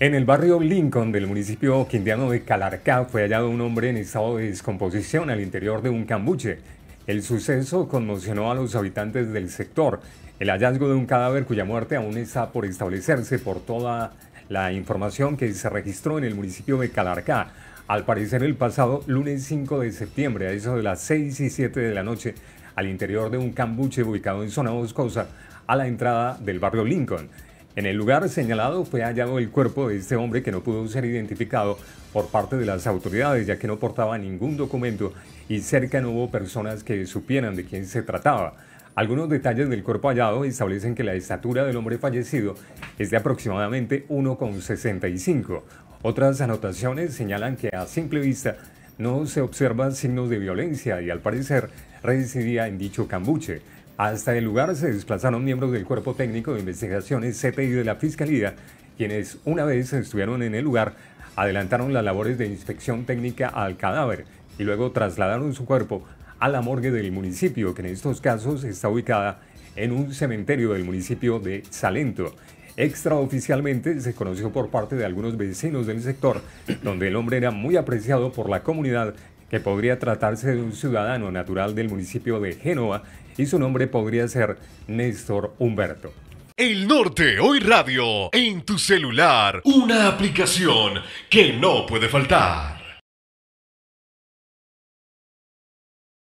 En el barrio Lincoln del municipio quindiano de Calarcá fue hallado un hombre en estado de descomposición al interior de un cambuche. El suceso conmocionó a los habitantes del sector. El hallazgo de un cadáver cuya muerte aún está por establecerse por toda la información que se registró en el municipio de Calarcá. Al parecer el pasado lunes 5 de septiembre a eso de las 6 y 7 de la noche al interior de un cambuche ubicado en zona boscosa a la entrada del barrio Lincoln. En el lugar señalado fue hallado el cuerpo de este hombre que no pudo ser identificado por parte de las autoridades ya que no portaba ningún documento y cerca no hubo personas que supieran de quién se trataba. Algunos detalles del cuerpo hallado establecen que la estatura del hombre fallecido es de aproximadamente 1,65. Otras anotaciones señalan que a simple vista no se observan signos de violencia y al parecer residía en dicho cambuche. Hasta el lugar se desplazaron miembros del Cuerpo Técnico de Investigaciones CPI de la Fiscalía, quienes una vez estuvieron en el lugar, adelantaron las labores de inspección técnica al cadáver y luego trasladaron su cuerpo a la morgue del municipio, que en estos casos está ubicada en un cementerio del municipio de Salento. Extraoficialmente se conoció por parte de algunos vecinos del sector, donde el hombre era muy apreciado por la comunidad que podría tratarse de un ciudadano natural del municipio de Génova y su nombre podría ser Néstor Humberto. El Norte Hoy Radio, en tu celular, una aplicación que no puede faltar.